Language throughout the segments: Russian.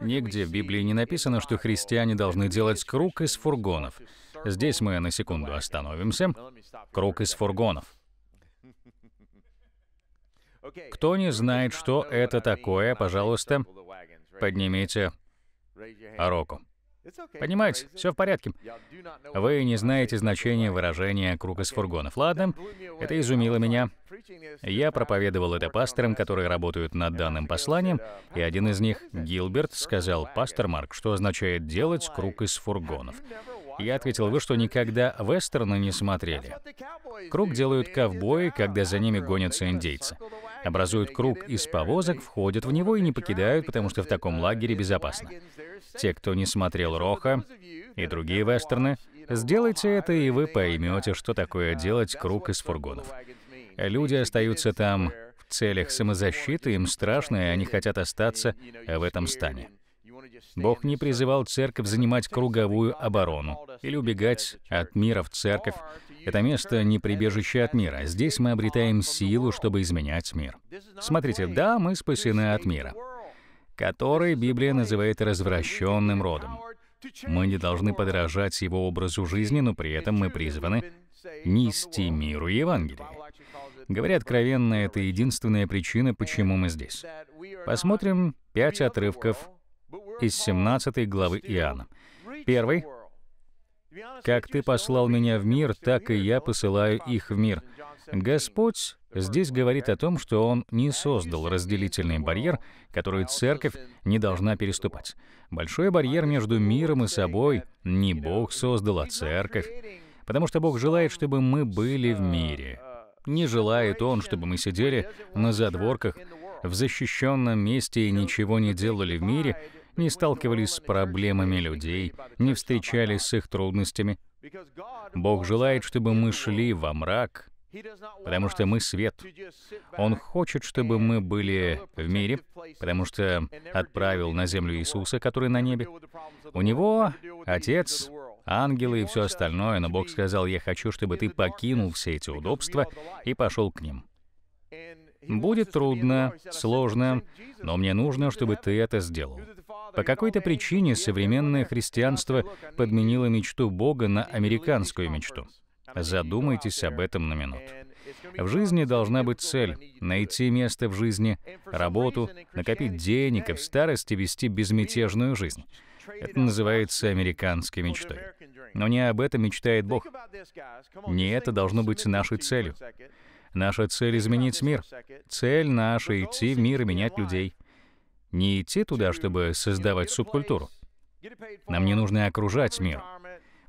Нигде в Библии не написано, что христиане должны делать круг из фургонов. Здесь мы на секунду остановимся. Круг из фургонов. Кто не знает, что это такое, пожалуйста, поднимите руку. Понимаете, все в порядке. Вы не знаете значения выражения «круг из фургонов». Ладно, это изумило меня. Я проповедовал это пасторам, которые работают над данным посланием, и один из них, Гилберт, сказал, «Пастор Марк, что означает делать круг из фургонов?» Я ответил, вы что, никогда вестерны не смотрели? Круг делают ковбои, когда за ними гонятся индейцы. Образуют круг из повозок, входят в него и не покидают, потому что в таком лагере безопасно. Те, кто не смотрел Роха и другие вестерны, сделайте это, и вы поймете, что такое делать круг из фургонов. Люди остаются там в целях самозащиты, им страшно, и они хотят остаться в этом стане. Бог не призывал церковь занимать круговую оборону или убегать от мира в церковь. Это место не прибежище от мира. Здесь мы обретаем силу, чтобы изменять мир. Смотрите, да, мы спасены от мира, который Библия называет развращенным родом. Мы не должны подражать его образу жизни, но при этом мы призваны нести миру Евангелие. Говоря откровенно, это единственная причина, почему мы здесь. Посмотрим пять отрывков из 17 главы Иоанна. Первый. «Как ты послал меня в мир, так и я посылаю их в мир». Господь здесь говорит о том, что Он не создал разделительный барьер, который церковь не должна переступать. Большой барьер между миром и собой не Бог создал, а церковь. Потому что Бог желает, чтобы мы были в мире. Не желает Он, чтобы мы сидели на задворках в защищенном месте и ничего не делали в мире, не сталкивались с проблемами людей, не встречались с их трудностями. Бог желает, чтобы мы шли во мрак, потому что мы свет. Он хочет, чтобы мы были в мире, потому что отправил на землю Иисуса, который на небе. У него Отец, ангелы и все остальное, но Бог сказал, я хочу, чтобы ты покинул все эти удобства и пошел к ним. Будет трудно, сложно, но мне нужно, чтобы ты это сделал. По какой-то причине современное христианство подменило мечту Бога на американскую мечту. Задумайтесь об этом на минуту. В жизни должна быть цель — найти место в жизни, работу, накопить денег и в старости вести безмятежную жизнь. Это называется американской мечтой. Но не об этом мечтает Бог. Не это должно быть нашей целью. Наша цель — изменить мир. Цель наша — идти в мир и менять людей — не идти туда, чтобы создавать субкультуру. Нам не нужно окружать мир.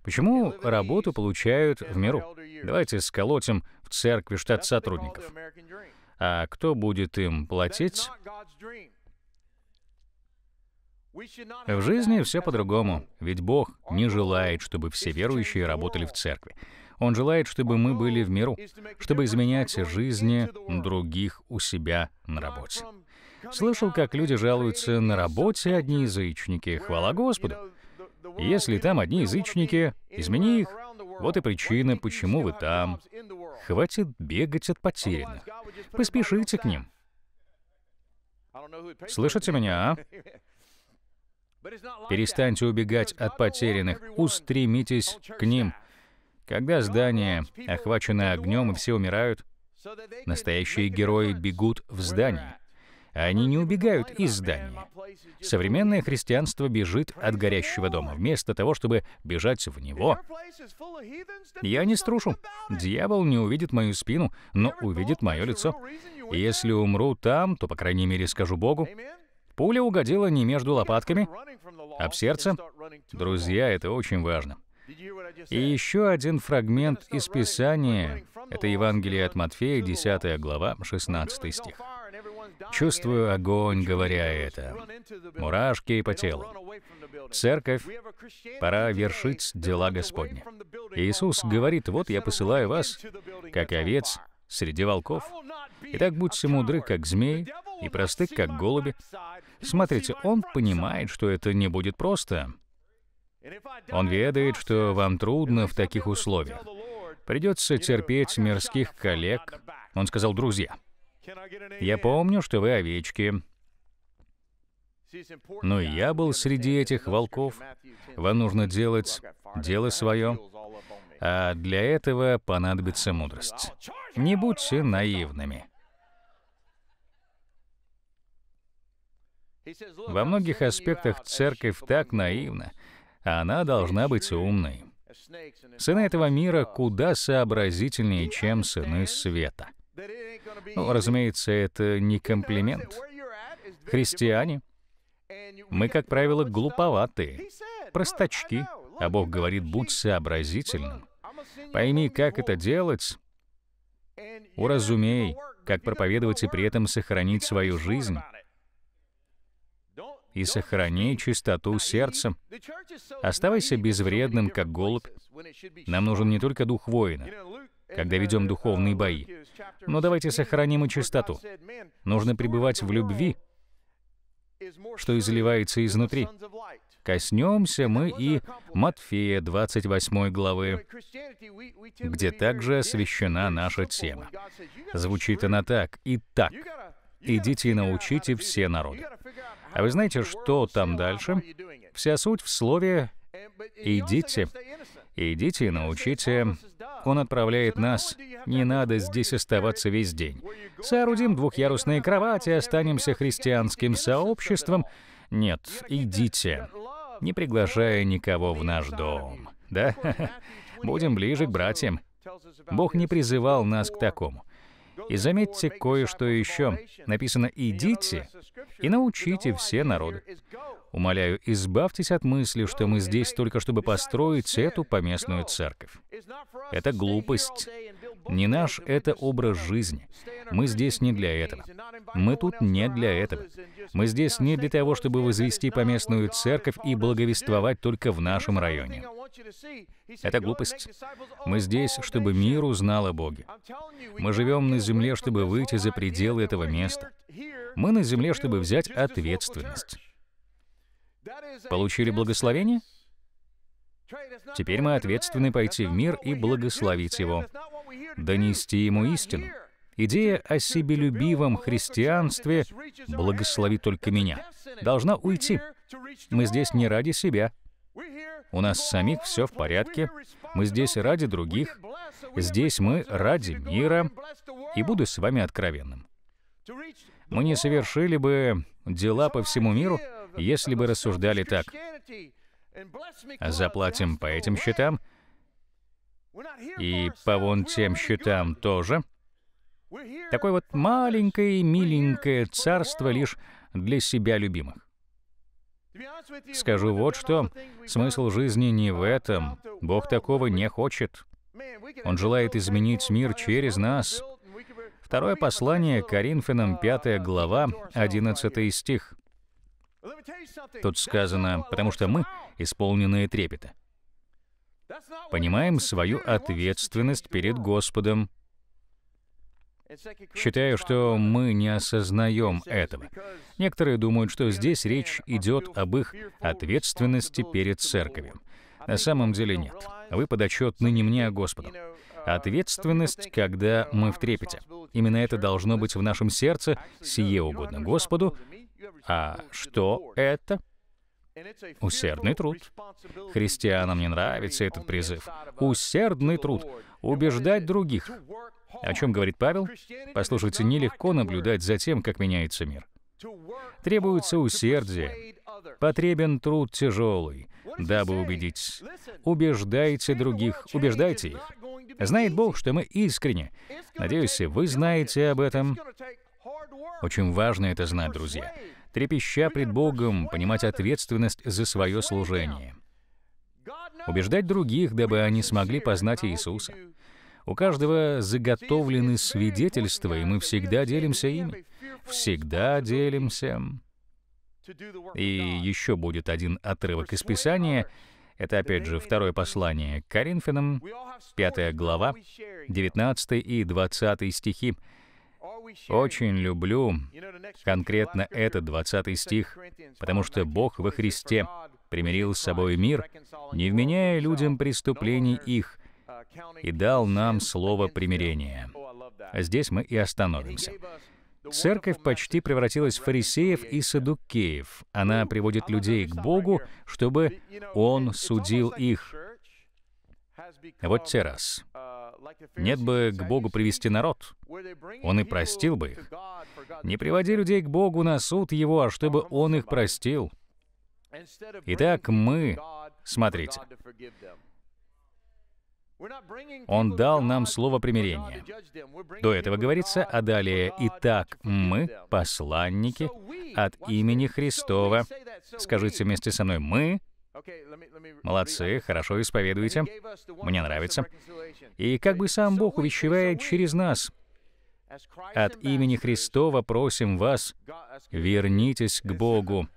Почему работу получают в миру? Давайте сколотим в церкви штат сотрудников. А кто будет им платить? В жизни все по-другому, ведь Бог не желает, чтобы все верующие работали в церкви. Он желает, чтобы мы были в миру, чтобы изменять жизни других у себя на работе. Слышал, как люди жалуются на работе одни язычники. Хвала Господу. Если там одни язычники, измени их. Вот и причина, почему вы там. Хватит бегать от потерянных. Поспешите к ним. Слышите меня, а? Перестаньте убегать от потерянных, устремитесь к ним. Когда здание охвачено огнем и все умирают, настоящие герои бегут в здание. Они не убегают из здания. Современное христианство бежит от горящего дома, вместо того, чтобы бежать в него. Я не струшу. Дьявол не увидит мою спину, но увидит мое лицо. Если умру там, то, по крайней мере, скажу Богу. Пуля угодила не между лопатками, а в сердце. Друзья, это очень важно. И еще один фрагмент из Писания. Это Евангелие от Матфея, 10 глава, 16 стих. Чувствую огонь, говоря это. Мурашки по телу. Церковь, пора вершить дела Господни. Иисус говорит, вот я посылаю вас, как овец, среди волков. Итак, будьте мудры, как змей, и просты, как голуби. Смотрите, он понимает, что это не будет просто. Он ведает, что вам трудно в таких условиях. Придется терпеть мирских коллег. Он сказал, друзья, я помню, что вы овечки. Но я был среди этих волков. Вам нужно делать дело свое, а для этого понадобится мудрость. Не будьте наивными. Во многих аспектах церковь так наивна, а она должна быть умной. Сыны этого мира куда сообразительнее, чем сыны света — ну, разумеется, это не комплимент. Христиане, мы, как правило, глуповатые, простачки, а Бог говорит, будь сообразительным. Пойми, как это делать, уразумей, как проповедовать и при этом сохранить свою жизнь и сохрани чистоту сердца. Оставайся безвредным, как голубь. Нам нужен не только дух воина когда ведем духовные бои. Но давайте сохраним и чистоту. Нужно пребывать в любви, что изливается изнутри. Коснемся мы и Матфея 28 главы, где также освящена наша тема. Звучит она так. и так. идите и научите все народы». А вы знаете, что там дальше? Вся суть в слове «идите» идите и научите. Он отправляет нас, не надо здесь оставаться весь день. Соорудим двухъярусные кровати, останемся христианским сообществом. Нет, идите, не приглашая никого в наш дом. Да? Будем ближе к братьям. Бог не призывал нас к такому. И заметьте кое-что еще. Написано «идите и научите все народы». Умоляю, избавьтесь от мысли, что мы здесь только чтобы построить эту поместную церковь. Это глупость. Не наш это образ жизни. Мы здесь не для этого. Мы тут не для этого. Мы здесь не для того, чтобы возвести поместную церковь и благовествовать только в нашем районе. Это глупость. Мы здесь, чтобы мир узнал о Боге. Мы живем на земле, чтобы выйти за пределы этого места. Мы на земле, чтобы взять ответственность. Получили благословение? Теперь мы ответственны пойти в мир и благословить его, донести ему истину. Идея о себелюбивом христианстве «благослови только меня» должна уйти. Мы здесь не ради себя. У нас самих все в порядке. Мы здесь ради других. Здесь мы ради мира. И буду с вами откровенным. Мы не совершили бы дела по всему миру, если бы рассуждали так, заплатим по этим счетам и по вон тем счетам тоже, такое вот маленькое, миленькое царство лишь для себя любимых. Скажу вот что, смысл жизни не в этом. Бог такого не хочет. Он желает изменить мир через нас. Второе послание Коринфянам, 5 глава, 11 стих. Тут сказано, потому что мы исполненные трепета. Понимаем свою ответственность перед Господом. Считаю, что мы не осознаем этого. Некоторые думают, что здесь речь идет об их ответственности перед церковью. На самом деле нет. Вы подотчетны не мне, а Господу. Uh, ответственность, когда мы в трепете. Именно это должно быть в нашем сердце, сие угодно Господу, а что это? Усердный труд. Христианам не нравится этот призыв. Усердный труд. Убеждать других. О чем говорит Павел? Послушайте, нелегко наблюдать за тем, как меняется мир. Требуется усердие. Потребен труд тяжелый, дабы убедить. Убеждайте других, убеждайте их. Знает Бог, что мы искренне. Надеюсь, вы знаете об этом. Очень важно это знать, друзья. Трепеща пред Богом, понимать ответственность за свое служение. Убеждать других, дабы они смогли познать Иисуса. У каждого заготовлены свидетельства, и мы всегда делимся ими. Всегда делимся. И еще будет один отрывок из Писания. Это, опять же, второе послание к Коринфянам, 5 глава, 19 и 20 стихи. Очень люблю конкретно этот 20 стих, потому что Бог во Христе примирил с собой мир, не вменяя людям преступлений их, и дал нам слово примирения. А здесь мы и остановимся. Церковь почти превратилась в фарисеев и садукеев. Она приводит людей к Богу, чтобы Он судил их. Вот те раз. Нет бы к Богу привести народ, он и простил бы их. Не приводи людей к Богу на суд его, а чтобы он их простил. Итак, мы, смотрите, он дал нам слово примирения. До этого говорится, а далее, «Итак, мы, посланники, от имени Христова». Скажите вместе со мной, «Мы, Молодцы, хорошо исповедуете. Мне нравится. И как бы сам Бог увещевает через нас. От имени Христова просим вас, вернитесь к Богу.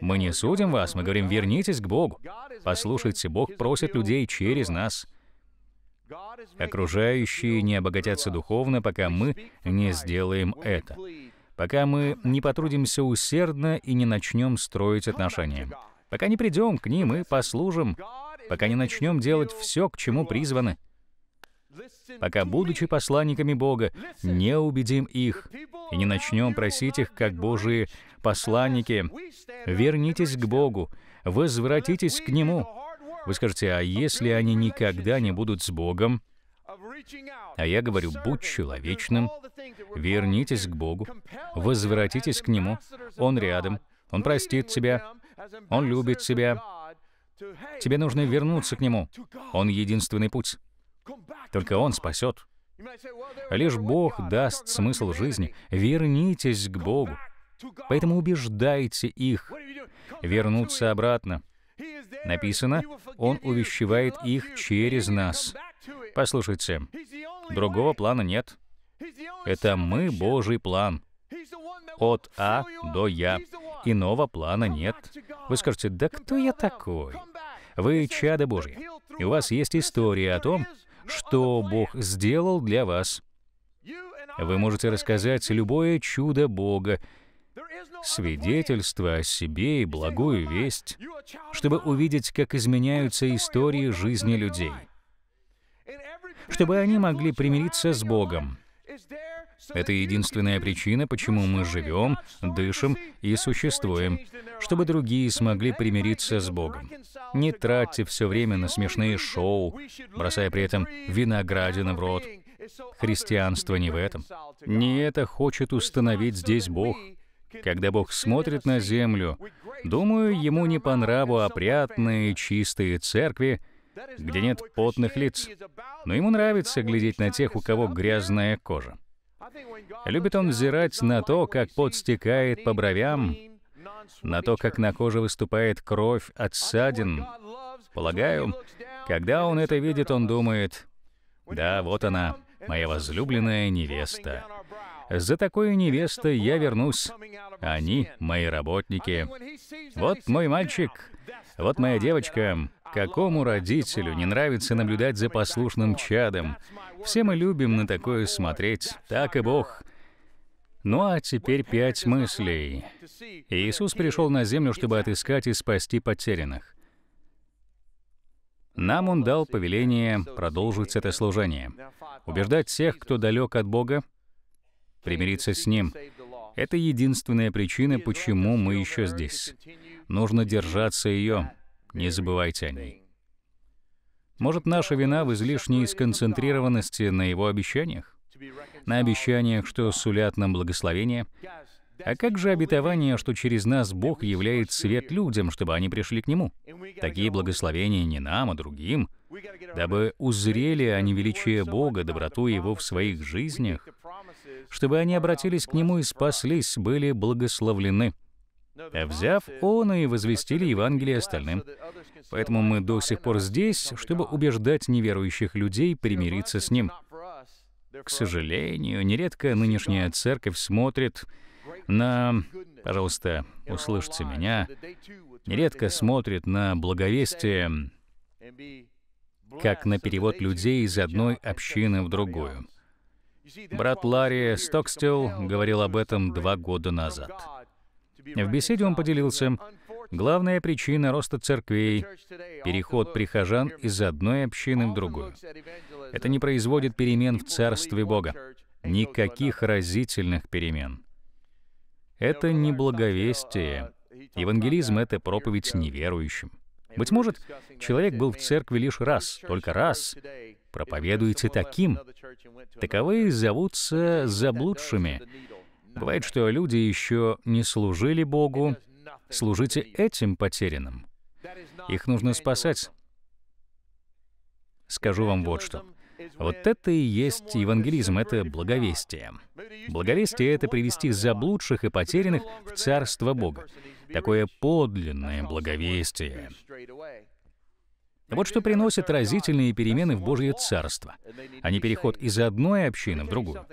Мы не судим вас, мы говорим, вернитесь к Богу. Послушайте, Бог просит людей через нас. Окружающие не обогатятся духовно, пока мы не сделаем это. Пока мы не потрудимся усердно и не начнем строить отношения пока не придем к ним и послужим, пока не начнем делать все, к чему призваны, пока, будучи посланниками Бога, не убедим их и не начнем просить их, как Божии посланники, вернитесь к Богу, возвратитесь к Нему. Вы скажете, а если они никогда не будут с Богом? А я говорю, будь человечным, вернитесь к Богу, возвратитесь к Нему, Он рядом, Он простит тебя, он любит тебя. Тебе нужно вернуться к Нему. Он единственный путь. Только Он спасет. Лишь Бог даст смысл жизни. Вернитесь к Богу. Поэтому убеждайте их вернуться обратно. Написано, Он увещевает их через нас. Послушайте, другого плана нет. Это мы Божий план. От А до Я. Иного плана нет. Вы скажете, да кто я такой? Вы чада Божьи. У вас есть история о том, что Бог сделал для вас. Вы можете рассказать любое чудо Бога, свидетельство о себе и благую весть, чтобы увидеть, как изменяются истории жизни людей, чтобы они могли примириться с Богом. Это единственная причина, почему мы живем, дышим и существуем, чтобы другие смогли примириться с Богом. Не тратьте все время на смешные шоу, бросая при этом виноградина в рот. Христианство не в этом. Не это хочет установить здесь Бог. Когда Бог смотрит на землю, думаю, ему не по нраву опрятные, чистые церкви, где нет потных лиц. Но ему нравится глядеть на тех, у кого грязная кожа. Любит он взирать на то, как подстекает по бровям, на то, как на коже выступает кровь от ссадин. Полагаю, когда он это видит, он думает, «Да, вот она, моя возлюбленная невеста. За такой невестой я вернусь. Они — мои работники. Вот мой мальчик, вот моя девочка, Какому родителю не нравится наблюдать за послушным чадом? Все мы любим на такое смотреть, так и Бог. Ну а теперь пять мыслей. Иисус пришел на землю, чтобы отыскать и спасти потерянных. Нам Он дал повеление продолжить это служение, убеждать всех, кто далек от Бога, примириться с Ним. Это единственная причина, почему мы еще здесь. Нужно держаться ее. Не забывайте о ней. Может, наша вина в излишней сконцентрированности на его обещаниях? На обещаниях, что сулят нам благословение? А как же обетование, что через нас Бог являет свет людям, чтобы они пришли к Нему? Такие благословения не нам, а другим, дабы узрели они величие Бога, доброту Его в своих жизнях, чтобы они обратились к Нему и спаслись, были благословлены. А взяв Оона и возвестили Евангелие остальным. Поэтому мы до сих пор здесь, чтобы убеждать неверующих людей примириться с Ним. К сожалению, нередко нынешняя церковь смотрит на... Пожалуйста, услышьте меня. Нередко смотрит на благовестие как на перевод людей из одной общины в другую. Брат Ларри Стокстел говорил об этом два года назад. В беседе он поделился, главная причина роста церквей — переход прихожан из одной общины в другую. Это не производит перемен в Царстве Бога. Никаких разительных перемен. Это не благовестие. Евангелизм — это проповедь неверующим. Быть может, человек был в церкви лишь раз, только раз. Проповедуйте таким. Таковые зовутся заблудшими, Бывает, что люди еще не служили Богу. Служите этим потерянным. Их нужно спасать. Скажу вам вот что. Вот это и есть евангелизм, это благовестие. Благовестие — это привести заблудших и потерянных в Царство Бога. Такое подлинное благовестие. Вот что приносит разительные перемены в Божье Царство, а не переход из одной общины в другую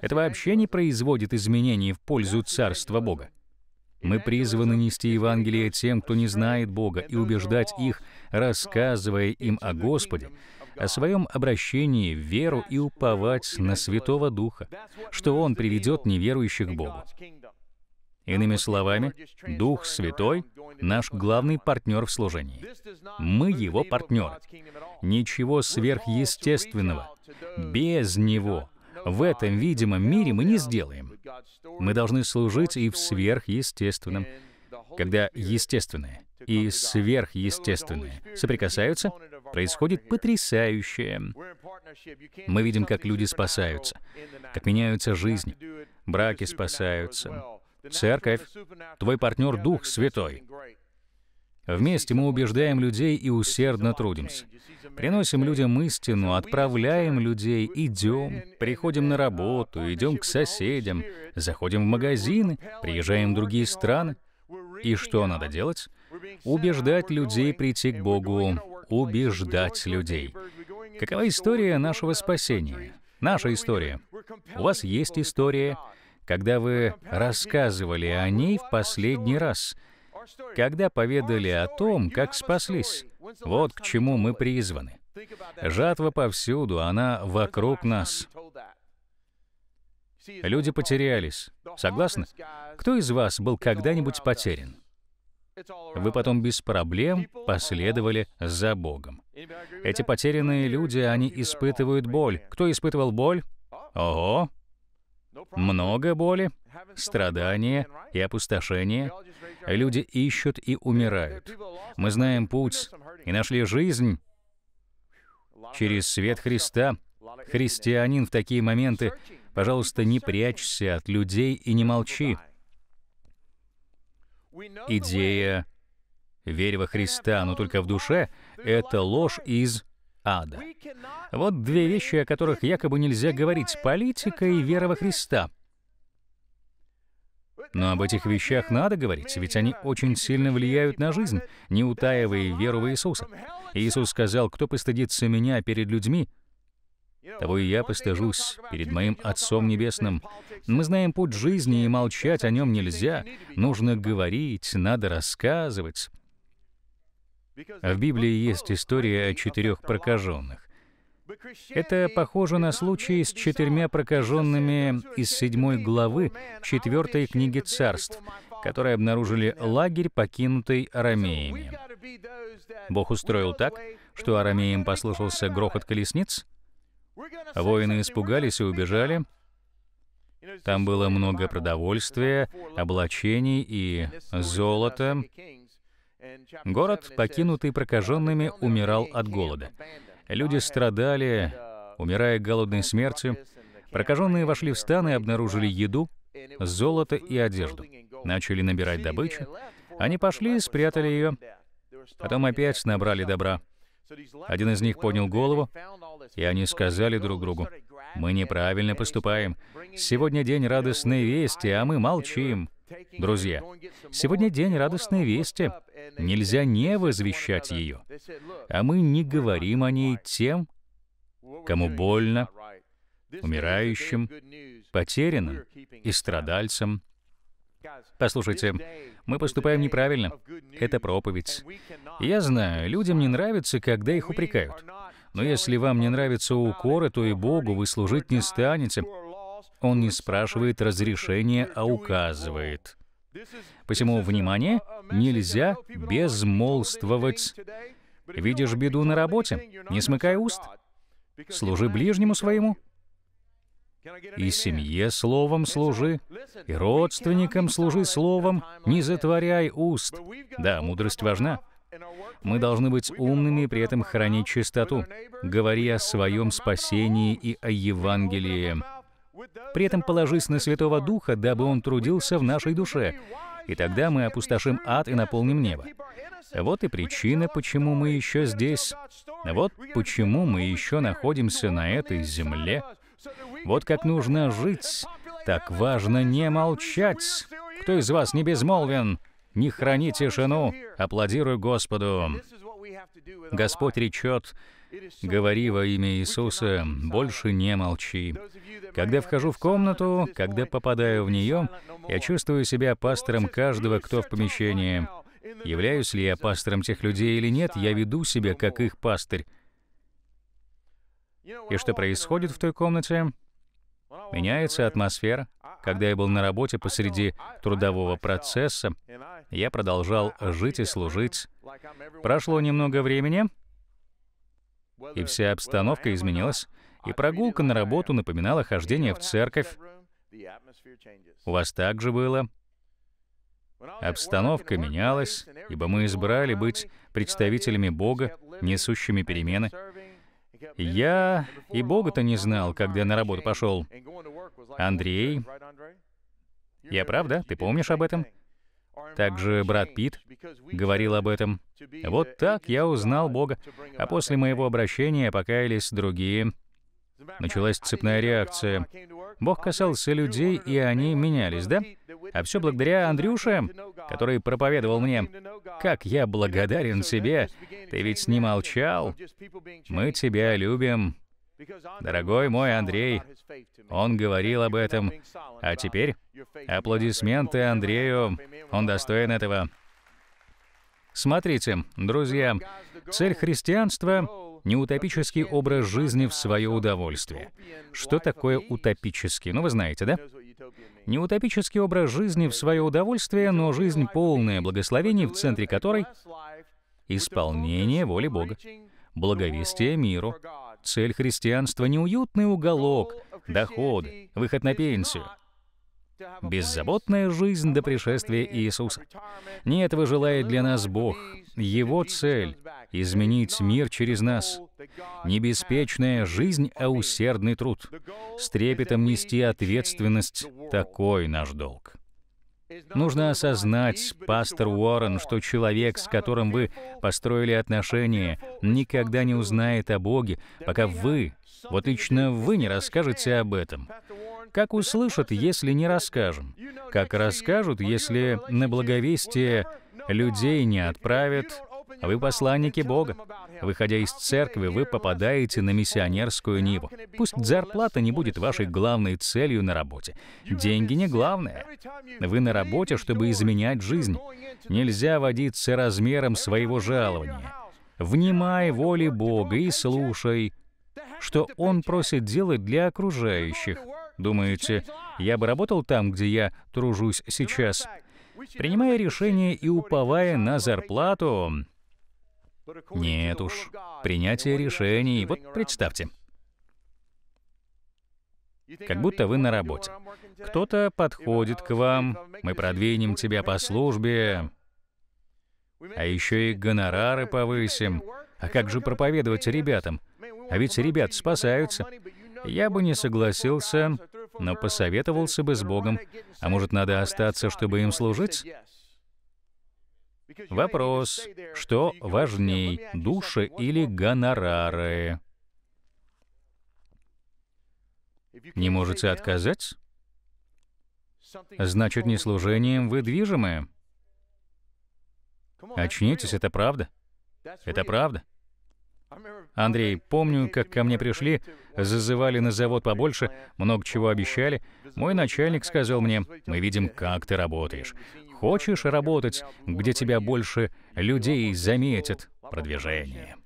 это вообще не производит изменений в пользу Царства Бога. Мы призваны нести Евангелие тем, кто не знает Бога, и убеждать их, рассказывая им о Господе, о своем обращении в веру и уповать на Святого Духа, что Он приведет неверующих к Богу. Иными словами, Дух Святой — наш главный партнер в служении. Мы его партнер. Ничего сверхъестественного. Без него в этом видимом мире мы не сделаем. Мы должны служить и в сверхъестественном. Когда естественное и сверхъестественное соприкасаются, происходит потрясающее. Мы видим, как люди спасаются, как меняются жизни, браки спасаются. Церковь, твой партнер Дух Святой, Вместе мы убеждаем людей и усердно трудимся. Приносим людям истину, отправляем людей, идем, приходим на работу, идем к соседям, заходим в магазины, приезжаем в другие страны. И что надо делать? Убеждать людей прийти к Богу, убеждать людей. Какова история нашего спасения? Наша история. У вас есть история, когда вы рассказывали о ней в последний раз — когда поведали о том, как спаслись. Вот к чему мы призваны. Жатва повсюду, она вокруг нас. Люди потерялись. Согласны? Кто из вас был когда-нибудь потерян? Вы потом без проблем последовали за Богом. Эти потерянные люди, они испытывают боль. Кто испытывал боль? Ого! Много боли, страдания и опустошения. Люди ищут и умирают. Мы знаем путь и нашли жизнь через свет Христа. Христианин в такие моменты, пожалуйста, не прячься от людей и не молчи. Идея «Верь во Христа, но только в душе» — это ложь из ада. Вот две вещи, о которых якобы нельзя говорить, политика и вера во Христа. Но об этих вещах надо говорить, ведь они очень сильно влияют на жизнь, не утаивая веру в Иисуса. Иисус сказал, «Кто постыдится меня перед людьми, того и я постыжусь перед моим Отцом Небесным. Мы знаем путь жизни, и молчать о нем нельзя. Нужно говорить, надо рассказывать. В Библии есть история о четырех прокаженных. Это похоже на случай с четырьмя прокаженными из седьмой главы четвертой книги царств, которые обнаружили лагерь, покинутый арамеями. Бог устроил так, что арамеям послышался грохот колесниц, воины испугались и убежали. Там было много продовольствия, облачений и золота, Город, покинутый прокаженными, умирал от голода. Люди страдали, умирая голодной смертью. Прокаженные вошли в стан и обнаружили еду, золото и одежду. Начали набирать добычу. Они пошли и спрятали ее. Потом опять набрали добра. Один из них поднял голову, и они сказали друг другу, «Мы неправильно поступаем. Сегодня день радостной вести, а мы молчим». Друзья, сегодня день радостной вести, Нельзя не возвещать ее. А мы не говорим о ней тем, кому больно, умирающим, потерянным и страдальцам. Послушайте, мы поступаем неправильно. Это проповедь. Я знаю, людям не нравится, когда их упрекают. Но если вам не нравятся укоры, то и Богу вы служить не станете. Он не спрашивает разрешения, а указывает. Посему, внимание, нельзя безмолвствовать. Видишь беду на работе, не смыкай уст. Служи ближнему своему. И семье словом служи, и родственникам служи словом, не затворяй уст. Да, мудрость важна. Мы должны быть умными и при этом хранить чистоту. Говори о своем спасении и о Евангелии. При этом положись на Святого Духа, дабы Он трудился в нашей душе, и тогда мы опустошим ад и наполним небо. Вот и причина, почему мы еще здесь. Вот почему мы еще находимся на этой земле. Вот как нужно жить. Так важно не молчать. Кто из вас не безмолвен? Не храни тишину. Аплодирую Господу. Господь речет, Говори во имя Иисуса, больше не молчи. Когда вхожу в комнату, когда попадаю в нее, я чувствую себя пастором каждого, кто в помещении. Являюсь ли я пастором тех людей или нет, я веду себя как их пастырь. И что происходит в той комнате? Меняется атмосфера. Когда я был на работе посреди трудового процесса, я продолжал жить и служить. Прошло немного времени, и вся обстановка изменилась, и прогулка на работу напоминала хождение в церковь. У вас также было. Обстановка менялась, ибо мы избрали быть представителями Бога, несущими перемены. Я и Бога-то не знал, когда на работу пошел. Андрей... Я правда? Ты помнишь об этом? Также брат Пит говорил об этом. «Вот так я узнал Бога, а после моего обращения покаялись другие». Началась цепная реакция. Бог касался людей, и они менялись, да? А все благодаря Андрюше, который проповедовал мне. «Как я благодарен тебе! Ты ведь не молчал! Мы тебя любим!» Дорогой мой Андрей, он говорил об этом. А теперь аплодисменты Андрею, он достоин этого. Смотрите, друзья, цель христианства — не утопический образ жизни в свое удовольствие. Что такое утопический? Ну, вы знаете, да? Не утопический образ жизни в свое удовольствие, но жизнь полная благословений, в центре которой — исполнение воли Бога, благовестие миру, Цель христианства — не уютный уголок, доходы, выход на пенсию. Беззаботная жизнь до пришествия Иисуса. Не этого желает для нас Бог. Его цель — изменить мир через нас. Небеспечная жизнь, а усердный труд. С трепетом нести ответственность — такой наш долг. Нужно осознать, пастор Уоррен, что человек, с которым вы построили отношения, никогда не узнает о Боге, пока вы, вот лично вы не расскажете об этом. Как услышат, если не расскажем? Как расскажут, если на благовестие людей не отправят? Вы посланники Бога. Выходя из церкви, вы попадаете на миссионерскую ниву. Пусть зарплата не будет вашей главной целью на работе. Деньги не главное. Вы на работе, чтобы изменять жизнь. Нельзя водиться размером своего жалования. Внимай воле Бога и слушай, что Он просит делать для окружающих. Думаете, я бы работал там, где я тружусь сейчас? Принимая решение и уповая на зарплату, нет уж, принятие решений. Вот представьте, как будто вы на работе. Кто-то подходит к вам, мы продвинем тебя по службе, а еще и гонорары повысим. А как же проповедовать ребятам? А ведь ребят спасаются. Я бы не согласился, но посоветовался бы с Богом. А может, надо остаться, чтобы им служить? Вопрос, что важней, души или гонорары? Не можете отказать? Значит, не служением вы движимы. Очнитесь, это правда. Это правда. Андрей, помню, как ко мне пришли, зазывали на завод побольше, много чего обещали. Мой начальник сказал мне, мы видим, как ты работаешь. Хочешь работать, где тебя больше людей заметят? Продвижение.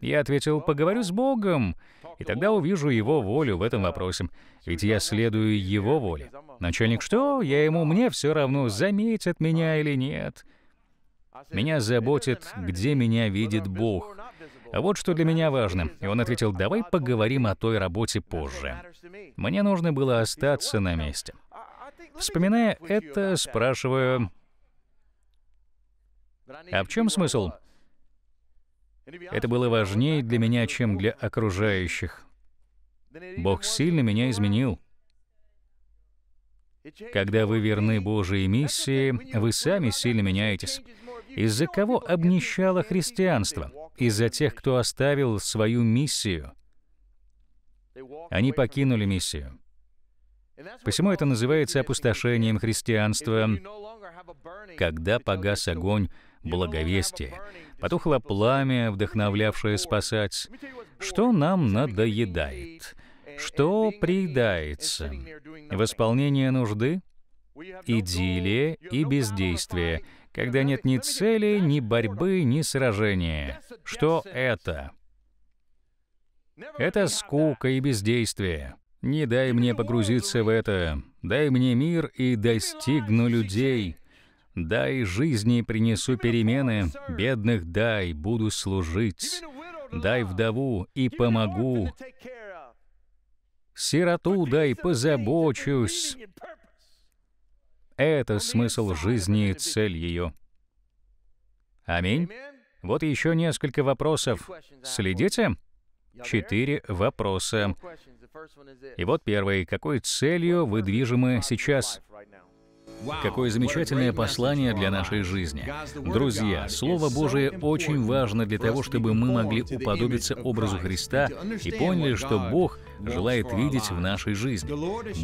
Я ответил, поговорю с Богом, и тогда увижу Его волю в этом вопросе, ведь я следую Его воле. Начальник, что? Я ему, мне все равно, заметят меня или нет. Меня заботит, где меня видит Бог. А вот что для меня важно. И он ответил, давай поговорим о той работе позже. Мне нужно было остаться на месте. Вспоминая это, спрашиваю, а в чем смысл? Это было важнее для меня, чем для окружающих. Бог сильно меня изменил. Когда вы верны Божьей миссии, вы сами сильно меняетесь. Из-за кого обнищало христианство? Из-за тех, кто оставил свою миссию. Они покинули миссию. Посему это называется опустошением христианства, когда погас огонь благовестие, потухло пламя, вдохновлявшее спасать. Что нам надоедает? Что приедается? Восполнение нужды? Идиллия и бездействие, когда нет ни цели, ни борьбы, ни сражения. Что это? Это скука и бездействие. Не дай мне погрузиться в это. Дай мне мир и достигну людей. Дай жизни принесу перемены, бедных дай, буду служить. Дай вдову и помогу. Сироту дай позабочусь. Это смысл жизни и цель ее. Аминь. Вот еще несколько вопросов. Следите? Четыре вопроса. И вот первый. Какой целью вы движимы сейчас? Какое замечательное послание для нашей жизни. Друзья, Слово Божие очень важно для того, чтобы мы могли уподобиться образу Христа и поняли, что Бог желает видеть в нашей жизни.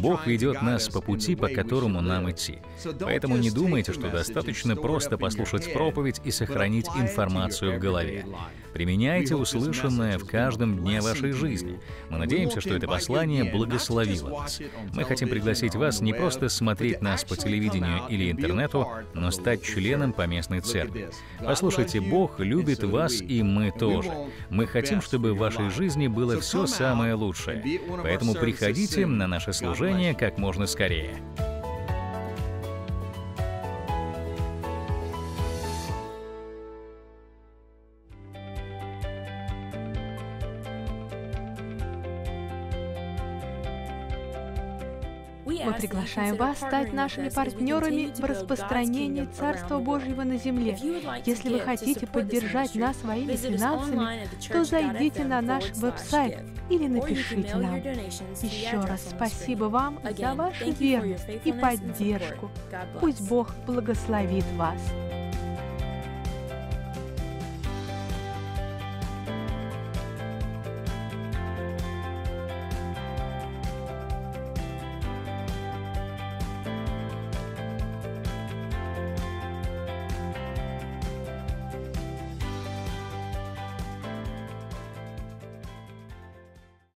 Бог ведет нас по пути, по которому нам идти. Поэтому не думайте, что достаточно просто послушать проповедь и сохранить информацию в голове. Применяйте услышанное в каждом дне вашей жизни. Мы надеемся, что это послание благословило вас. Мы хотим пригласить вас не просто смотреть нас по телевидению или интернету, но стать членом по местной церкви. Послушайте, Бог любит вас, и мы тоже. Мы хотим, чтобы в вашей жизни было все самое лучшее. Поэтому приходите на наше служение как можно скорее. Мы приглашаем вас стать нашими партнерами в распространении Царства Божьего на земле. Если вы хотите поддержать нас своими финансами, то зайдите на наш веб-сайт или напишите нам. Еще раз спасибо вам за вашу верность и поддержку. Пусть Бог благословит вас.